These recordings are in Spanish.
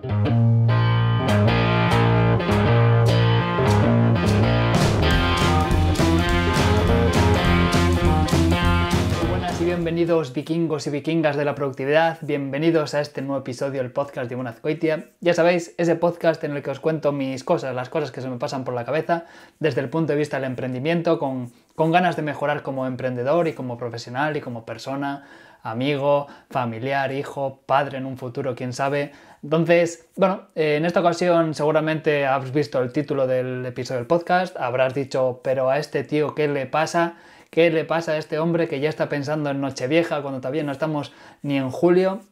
Buenas y bienvenidos vikingos y vikingas de la productividad, bienvenidos a este nuevo episodio del podcast de Monazcoitia. Ya sabéis, ese podcast en el que os cuento mis cosas, las cosas que se me pasan por la cabeza, desde el punto de vista del emprendimiento, con con ganas de mejorar como emprendedor y como profesional y como persona, amigo, familiar, hijo, padre en un futuro, quién sabe. Entonces, bueno, eh, en esta ocasión seguramente habrás visto el título del episodio del podcast, habrás dicho, pero a este tío, ¿qué le pasa? ¿Qué le pasa a este hombre que ya está pensando en Nochevieja cuando todavía no estamos ni en julio?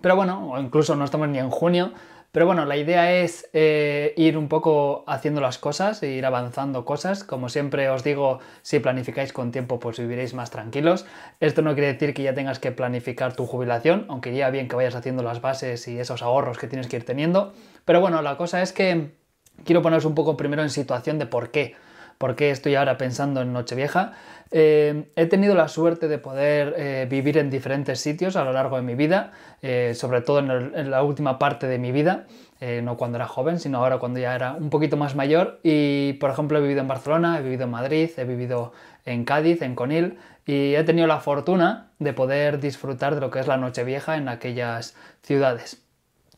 Pero bueno, o incluso no estamos ni en junio, pero bueno, la idea es eh, ir un poco haciendo las cosas, e ir avanzando cosas. Como siempre os digo, si planificáis con tiempo, pues viviréis más tranquilos. Esto no quiere decir que ya tengas que planificar tu jubilación, aunque iría bien que vayas haciendo las bases y esos ahorros que tienes que ir teniendo. Pero bueno, la cosa es que quiero poneros un poco primero en situación de por qué por qué estoy ahora pensando en Nochevieja. Eh, he tenido la suerte de poder eh, vivir en diferentes sitios a lo largo de mi vida, eh, sobre todo en, en, la última parte de mi vida, no cuando era joven, sino ahora cuando ya era un poquito más mayor. Y, por ejemplo, he vivido en Barcelona, he vivido en Madrid, he vivido en Cádiz, en Conil, y he tenido la fortuna de poder disfrutar de lo que es la Nochevieja en aquellas ciudades.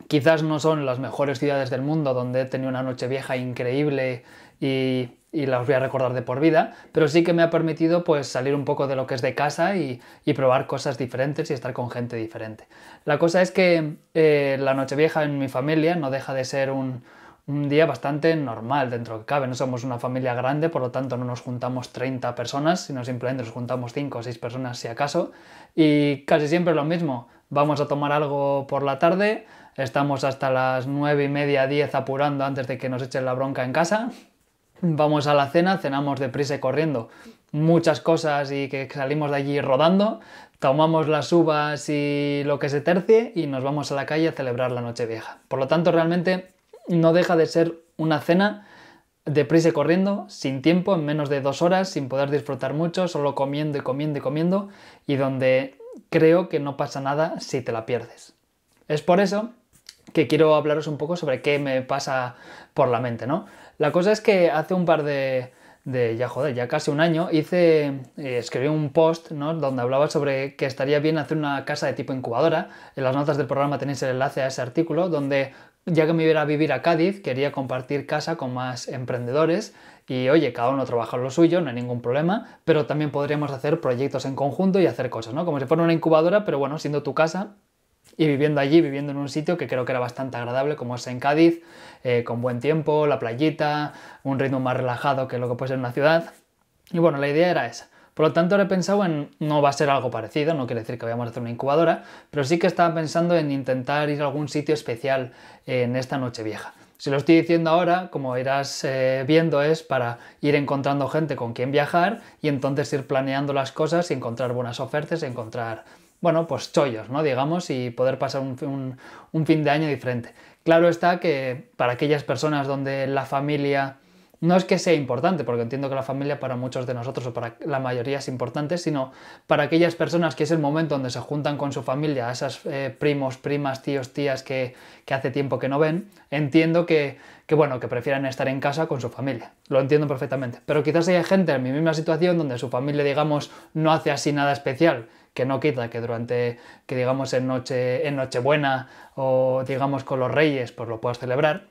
Quizás no son las mejores ciudades del mundo donde he tenido una Nochevieja increíble y y las voy a recordar de por vida, pero sí que me ha permitido pues salir un poco de lo que es de casa y, probar cosas diferentes y estar con gente diferente. La cosa es que la eh, la Nochevieja en mi familia no deja de ser un, día bastante normal dentro que cabe. No somos una familia grande, por lo tanto no nos juntamos 30 personas, sino simplemente nos juntamos 5 o 6 personas si acaso. Y casi siempre lo mismo. Vamos a tomar algo por la tarde, estamos hasta las 9 y media, 10 apurando antes de que nos echen la bronca en casa vamos a la cena, cenamos deprisa y corriendo muchas cosas y que salimos de allí rodando, tomamos las uvas y lo que se tercie y nos vamos a la calle a celebrar la noche vieja. Por lo tanto, realmente no deja de ser una cena deprisa y corriendo, sin tiempo, en menos de dos horas, sin poder disfrutar mucho, solo comiendo y comiendo y comiendo, y donde creo que no pasa nada si te la pierdes. Es por eso que quiero hablaros un poco sobre qué me pasa por la mente, ¿no? La cosa es que hace un par de, ya joder, ya casi un año, hice, eh, escribí un post, Donde hablaba sobre que estaría bien hacer una casa de tipo incubadora. En las notas del programa tenéis el enlace a ese artículo, donde ya que me iba a vivir a Cádiz, quería compartir casa con más emprendedores y oye, cada uno trabaja lo suyo, no hay ningún problema, pero también podríamos hacer proyectos en conjunto y hacer cosas, ¿no? Como si fuera una incubadora, pero bueno, siendo tu casa y viviendo allí, viviendo en un sitio que creo que era bastante agradable, como es en Cádiz, eh, con buen tiempo, la playita, un ritmo más relajado que lo que puede ser en una ciudad. Y bueno, la idea era esa. Por lo tanto, ahora he pensado en no va a ser algo parecido, no quiere decir que vayamos a hacer una incubadora, pero sí que estaba pensando en intentar ir a algún sitio especial eh, en esta noche vieja. Si lo estoy diciendo ahora, como irás eh, viendo, es para ir encontrando gente con quien viajar y entonces ir planeando las cosas y encontrar buenas ofertas y encontrar bueno, pues chollos, ¿no? Digamos, y poder pasar un, un fin de año diferente. Claro está que para aquellas personas donde la familia no es que sea importante, porque entiendo que la familia para muchos de nosotros o para la mayoría es importante, sino para aquellas personas que es el momento donde se juntan con su familia, esas eh, primos, primas, tíos, tías que, hace tiempo que no ven, entiendo que, bueno, que prefieran estar en casa con su familia. Lo entiendo perfectamente. Pero quizás haya gente en mi misma situación donde su familia, digamos, no hace así nada especial, que no quita que durante, que digamos en, noche, en Nochebuena o digamos con los Reyes, pues lo puedas celebrar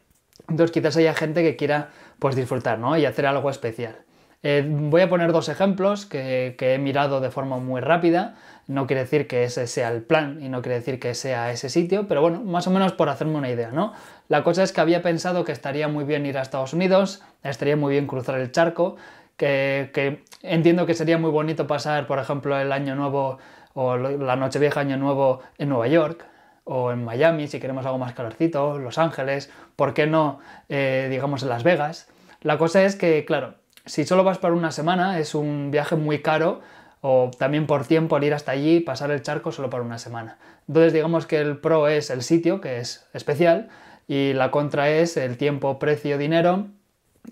entonces quizás haya gente que quiera pues disfrutar ¿no? y hacer algo especial. Eh, voy a poner dos ejemplos que, he mirado de forma muy rápida. No quiere decir que ese sea el plan y no quiere decir que sea ese sitio, pero bueno, más o menos por hacerme una idea, ¿no? La cosa es que había pensado que estaría muy bien ir a Estados Unidos, estaría muy bien cruzar el charco, que, que entiendo que sería muy bonito pasar, por ejemplo, el año nuevo o la noche vieja año nuevo en Nueva York, o en Miami si queremos algo más calorcito, Los Ángeles, ¿por qué no, eh, digamos, en Las Vegas? La cosa es que, claro, si solo vas para una semana es un viaje muy caro o también por tiempo al ir hasta allí pasar el charco solo para una semana. Entonces digamos que el pro es el sitio, que es especial, y la contra es el tiempo, precio, dinero,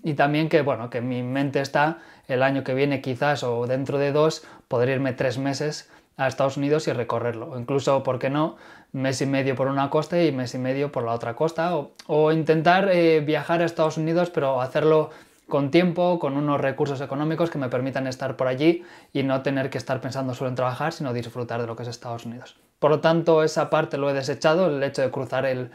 y también que, bueno, que mi mente está el año que viene quizás o dentro de dos podría irme tres meses a Estados Unidos y recorrerlo. incluso, ¿por qué no? Mes y medio por una costa y mes y medio por la otra costa. O, intentar eh, viajar a Estados Unidos, pero hacerlo con tiempo, con unos recursos económicos que me permitan estar por allí y no tener que estar pensando solo en trabajar, sino disfrutar de lo que es Estados Unidos. Por lo tanto, esa parte lo he desechado, el hecho de cruzar el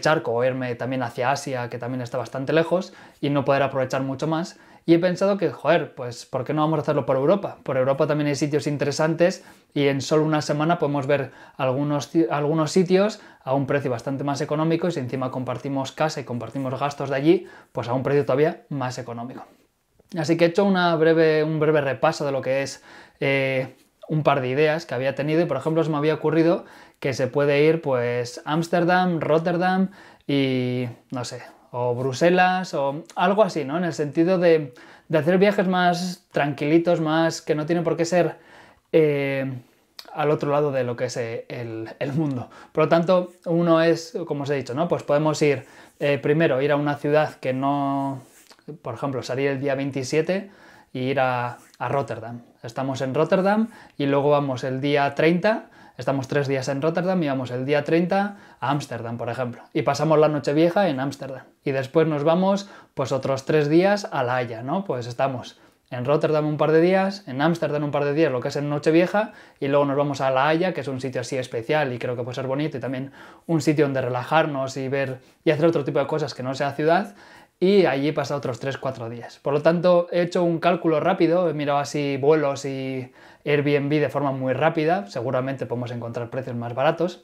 charco o irme también hacia Asia, que también está bastante lejos, y no poder aprovechar mucho más y he pensado que, joder, pues ¿por qué no vamos a hacerlo por Europa? Por Europa también hay sitios interesantes y en solo una semana podemos ver algunos, algunos sitios a un precio bastante más económico y si encima compartimos casa y compartimos gastos de allí, pues a un precio todavía más económico. Así que he hecho una breve, un breve repaso de lo que es eh, un par de ideas que había tenido y por ejemplo se me había ocurrido que se puede ir pues a Ámsterdam, Rotterdam y no sé, o Bruselas o algo así, ¿no? En el sentido de, de hacer viajes más tranquilitos, más que no tienen por qué ser eh, al otro lado de lo que es eh, el, mundo. Por lo tanto, uno es, como os he dicho, ¿no? Pues podemos ir, eh, primero, ir a una ciudad que no, por ejemplo, salir el día 27 y ir a, a Rotterdam. Estamos en Rotterdam y luego vamos el día 30 Estamos tres días en Rotterdam y vamos el día 30 a Ámsterdam, por ejemplo. Y pasamos la noche vieja en Ámsterdam. Y después nos vamos pues otros tres días a La Haya, ¿no? Pues estamos en Rotterdam un par de días, en Ámsterdam un par de días, lo que es en Nochevieja, y luego nos vamos a La Haya, que es un sitio así especial y creo que puede ser bonito y también un sitio donde relajarnos y ver y hacer otro tipo de cosas que no sea ciudad y allí he pasado otros 3-4 días. Por lo tanto, he hecho un cálculo rápido, he mirado así vuelos y Airbnb de forma muy rápida, seguramente podemos encontrar precios más baratos,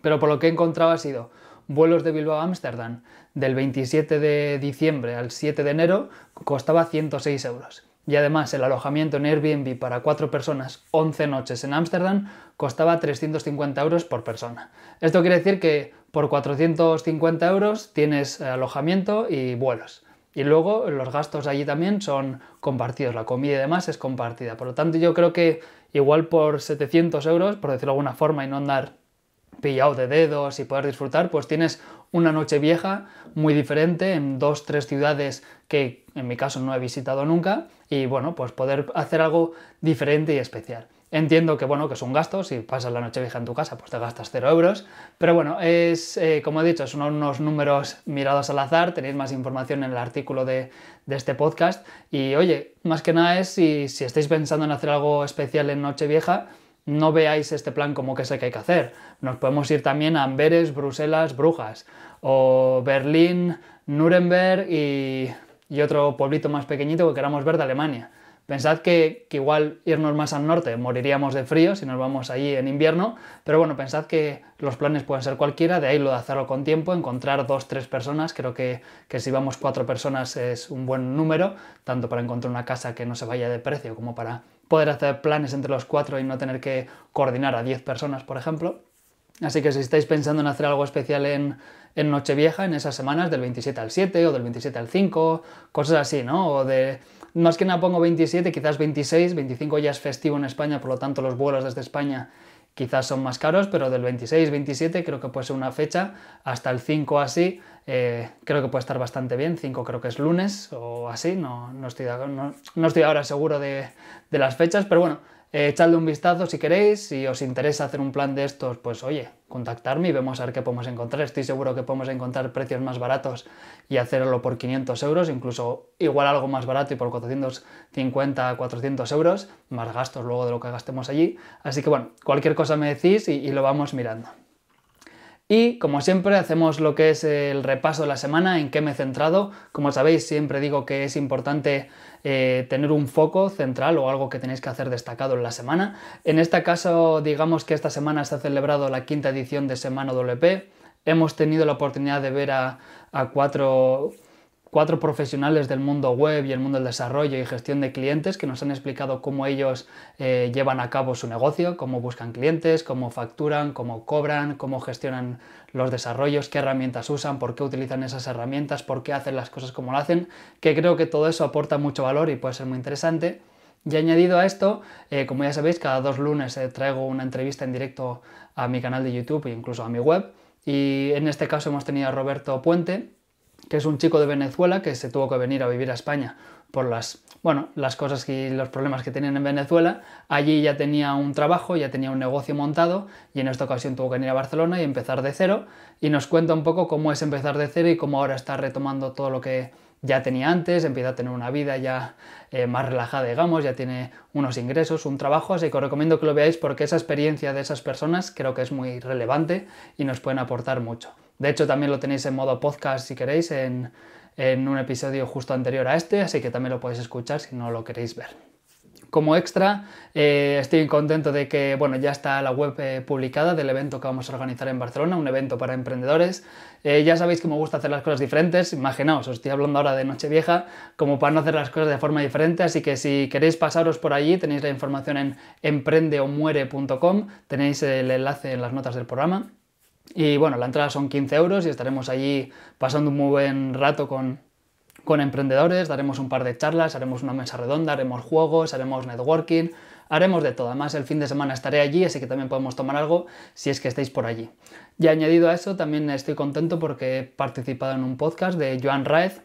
pero por lo que he encontrado ha sido vuelos de Bilbao a Ámsterdam del 27 de diciembre al 7 de enero costaba 106 euros. Y además el alojamiento en Airbnb para cuatro personas 11 noches en Ámsterdam costaba 350 euros por persona. Esto quiere decir que por 450 euros tienes alojamiento y vuelos. Y luego los gastos allí también son compartidos, la comida y demás es compartida. Por lo tanto yo creo que igual por 700 euros, por decirlo de alguna forma y no andar pillado de dedos y poder disfrutar, pues tienes una noche vieja muy diferente en dos, tres ciudades que en mi caso no he visitado nunca y bueno, pues poder hacer algo diferente y especial. Entiendo que bueno, que es un gasto, si pasas la noche vieja en tu casa pues te gastas cero euros, pero bueno, es eh, como he dicho, son unos números mirados al azar, tenéis más información en el artículo de, este podcast y oye, más que nada es si, si estáis pensando en hacer algo especial en noche vieja no veáis este plan como que sé que hay que hacer. Nos podemos ir también a Amberes, Bruselas, Brujas, o Berlín, Nuremberg y, otro pueblito más pequeñito que queramos ver de Alemania. Pensad que, igual irnos más al norte moriríamos de frío si nos vamos allí en invierno, pero bueno, pensad que los planes pueden ser cualquiera, de ahí lo de hacerlo con tiempo, encontrar dos, tres personas, creo que, que si vamos cuatro personas es un buen número, tanto para encontrar una casa que no se vaya de precio como para poder hacer planes entre los cuatro y no tener que coordinar a 10 personas, por ejemplo. Así que si estáis pensando en hacer algo especial en, en Nochevieja, en esas semanas del 27 al 7 o del 27 al 5, cosas así, ¿no? O de, más que nada pongo 27, quizás 26, 25 ya es festivo en España, por lo tanto los vuelos desde España quizás son más caros, pero del 26, 27 creo que puede ser una fecha, hasta el 5 así, eh, creo que puede estar bastante bien, 5 creo que es lunes o así, no, estoy, estoy ahora seguro de, de, las fechas, pero bueno, eh, echadle un vistazo si queréis, si os interesa hacer un plan de estos, pues oye, contactarme y vemos a ver qué podemos encontrar. Estoy seguro que podemos encontrar precios más baratos y hacerlo por 500 euros, incluso igual algo más barato y por 450, 400 euros, más gastos luego de lo que gastemos allí. Así que bueno, cualquier cosa me decís y lo vamos mirando. Y como siempre hacemos lo que es el repaso de la semana, en qué me he centrado. Como sabéis, siempre digo que es importante eh, tener un foco central o algo que tenéis que hacer destacado en la semana. En este caso, digamos que esta semana se ha celebrado la quinta edición de Semana WP. Hemos tenido la oportunidad de ver a cuatro cuatro profesionales del mundo web y el mundo del desarrollo y gestión de clientes que nos han explicado cómo ellos eh, llevan a cabo su negocio, cómo buscan clientes, cómo facturan, cómo cobran, cómo gestionan los desarrollos, qué herramientas usan, por qué utilizan esas herramientas, por qué hacen las cosas como lo hacen, que creo que todo eso aporta mucho valor y puede ser muy interesante. Y añadido a esto, eh, como ya sabéis, cada dos lunes eh, traigo una entrevista en directo a mi canal de YouTube e incluso a mi web. Y en este caso hemos tenido a Roberto Puente, que es un chico de Venezuela que se tuvo que venir a vivir a España por las, bueno, las cosas y los problemas que tienen en Venezuela. Allí ya tenía un trabajo, ya tenía un negocio montado y en esta ocasión tuvo que venir a Barcelona y empezar de cero. Y nos cuenta un poco cómo es empezar de cero y cómo ahora está retomando todo lo que ya tenía antes, empieza a tener una vida ya eh, más relajada, digamos, ya tiene unos ingresos, un trabajo, así que os recomiendo que lo veáis porque esa experiencia de esas personas creo que es muy relevante y nos pueden aportar mucho. De hecho, también lo tenéis en modo podcast si queréis, en, un episodio justo anterior a este, así que también lo podéis escuchar si no lo queréis ver. Como extra, eh, estoy contento de que bueno, ya está la web eh, publicada del evento que vamos a organizar en Barcelona, un evento para emprendedores. Eh, ya sabéis que me gusta hacer las cosas diferentes. Imaginaos, os estoy hablando ahora de Nochevieja, como para no hacer las cosas de forma diferente. Así que si queréis pasaros por allí, tenéis la información en emprendeomuere.com, tenéis el enlace en las notas del programa. Y bueno, la entrada son 15 euros y estaremos allí pasando un muy buen rato con, con emprendedores, daremos un par de charlas, haremos una mesa redonda, haremos juegos, haremos networking, haremos de todo. Además, el fin de semana estaré allí, así que también podemos tomar algo si es que estáis por allí. Y añadido a eso, también estoy contento porque he participado en un podcast de Joan Raez,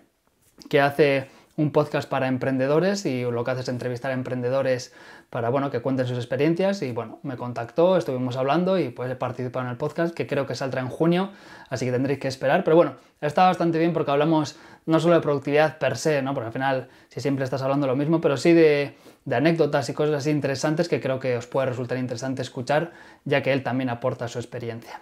que hace un podcast para emprendedores y lo que hace es entrevistar a emprendedores para bueno, que cuenten sus experiencias y bueno, me contactó, estuvimos hablando y pues he participado en el podcast que creo que saldrá en junio, así que tendréis que esperar, pero bueno, está bastante bien porque hablamos no solo de productividad per se, ¿no? porque al final si siempre estás hablando lo mismo, pero sí de, anécdotas y cosas interesantes que creo que os puede resultar interesante escuchar ya que él también aporta su experiencia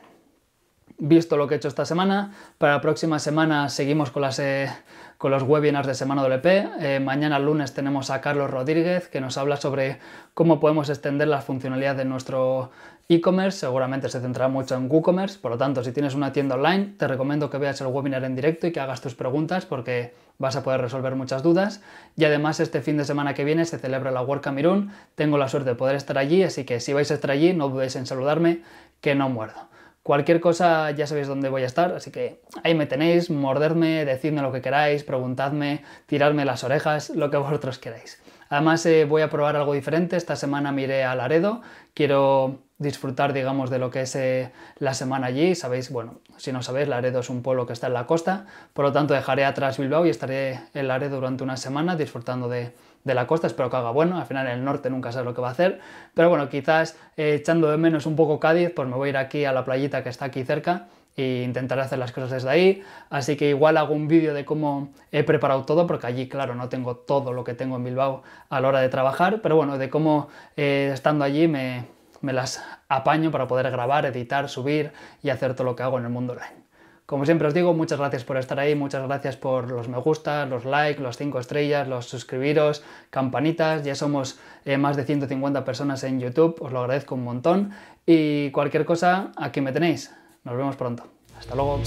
visto lo que he hecho esta semana. Para la próxima semana seguimos con, las, eh, con los webinars de Semana WP. Eh, mañana lunes tenemos a Carlos Rodríguez que nos habla sobre cómo podemos extender la funcionalidad de nuestro e-commerce. Seguramente se centrará mucho en WooCommerce. Por lo tanto, si tienes una tienda online, te recomiendo que veas el webinar en directo y que hagas tus preguntas porque vas a poder resolver muchas dudas. Y además este fin de semana que viene se celebra la World Camerún. Tengo la suerte de poder estar allí, así que si vais a estar allí, no dudéis en saludarme, que no muerdo. Cualquier cosa ya sabéis dónde voy a estar, así que ahí me tenéis, morderme, decidme lo que queráis, preguntadme, tirarme las orejas, lo que vosotros queráis. Además eh, voy a probar algo diferente, esta semana Miré iré a Laredo, quiero disfrutar, digamos, de lo que es eh, la semana allí. Sabéis, bueno, si no sabéis, Laredo es un pueblo que está en la costa, por lo tanto dejaré atrás Bilbao y estaré en Laredo durante una semana disfrutando de, de la costa, espero que haga bueno, al final en el norte nunca sabe lo que va a hacer, pero bueno, quizás eh, echando de menos un poco Cádiz, pues me voy a ir aquí a la playita que está aquí cerca e intentaré hacer las cosas desde ahí, así que igual hago un vídeo de cómo he preparado todo, porque allí claro no tengo todo lo que tengo en Bilbao a la hora de trabajar, pero bueno, de cómo eh, estando allí me, me las apaño para poder grabar, editar, subir y hacer todo lo que hago en el mundo online. Como siempre os digo, muchas gracias por estar ahí, muchas gracias por los me gusta, los likes, los 5 estrellas, los suscribiros, campanitas. Ya somos eh, más de 150 personas en YouTube, os lo agradezco un montón. Y cualquier cosa, aquí me tenéis. Nos vemos pronto. Hasta luego.